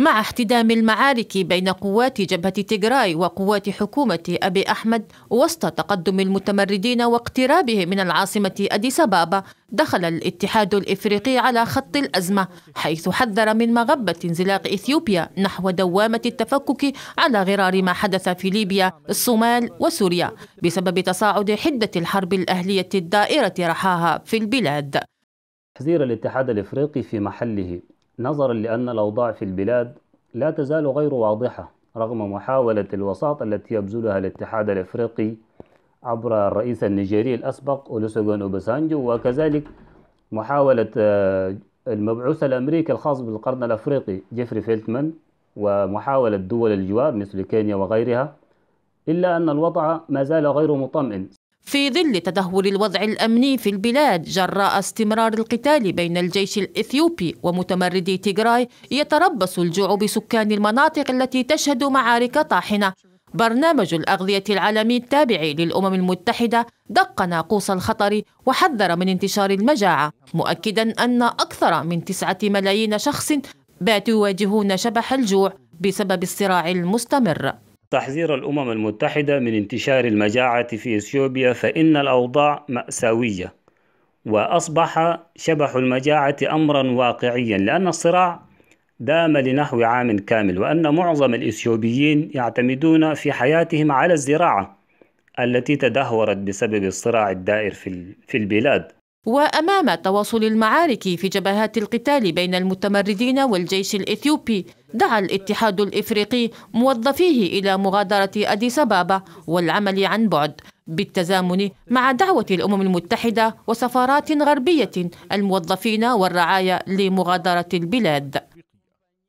مع احتدام المعارك بين قوات جبهة تيغراي وقوات حكومة أبي أحمد وسط تقدم المتمردين واقترابهم من العاصمة أديس أبابا دخل الاتحاد الإفريقي على خط الأزمة حيث حذر من مغبة انزلاق إثيوبيا نحو دوامة التفكك على غرار ما حدث في ليبيا الصومال وسوريا بسبب تصاعد حدة الحرب الأهلية الدائرة رحاها في البلاد تحذير الاتحاد الإفريقي في محله نظرا لأن الأوضاع في البلاد لا تزال غير واضحة رغم محاولة الوساطة التي يبذلها الاتحاد الأفريقي عبر الرئيس النيجيري الأسبق أولوسيغون أوبسانجو وكذلك محاولة آه، المبعوث الأمريكي الخاص بالقرن الأفريقي جيفري فيلتمان ومحاولة دول الجوار مثل كينيا وغيرها إلا أن الوضع ما زال غير مطمئن في ظل تدهور الوضع الامني في البلاد جراء استمرار القتال بين الجيش الاثيوبي ومتمردي تيغراي يتربص الجوع بسكان المناطق التي تشهد معارك طاحنه برنامج الأغذية العالمي التابع للأمم المتحدة دق ناقوس الخطر وحذر من انتشار المجاعة مؤكدا أن أكثر من تسعة ملايين شخص باتوا يواجهون شبح الجوع بسبب الصراع المستمر تحذير الأمم المتحدة من انتشار المجاعة في إثيوبيا فإن الأوضاع مأساوية وأصبح شبح المجاعة أمرا واقعيا لأن الصراع دام لنحو عام كامل وأن معظم الإثيوبيين يعتمدون في حياتهم على الزراعة التي تدهورت بسبب الصراع الدائر في البلاد وأمام تواصل المعارك في جبهات القتال بين المتمردين والجيش الإثيوبي دعا الاتحاد الإفريقي موظفيه إلى مغادرة أديس أبابا والعمل عن بعد بالتزامن مع دعوة الأمم المتحدة وسفارات غربية الموظفين والرعايا لمغادرة البلاد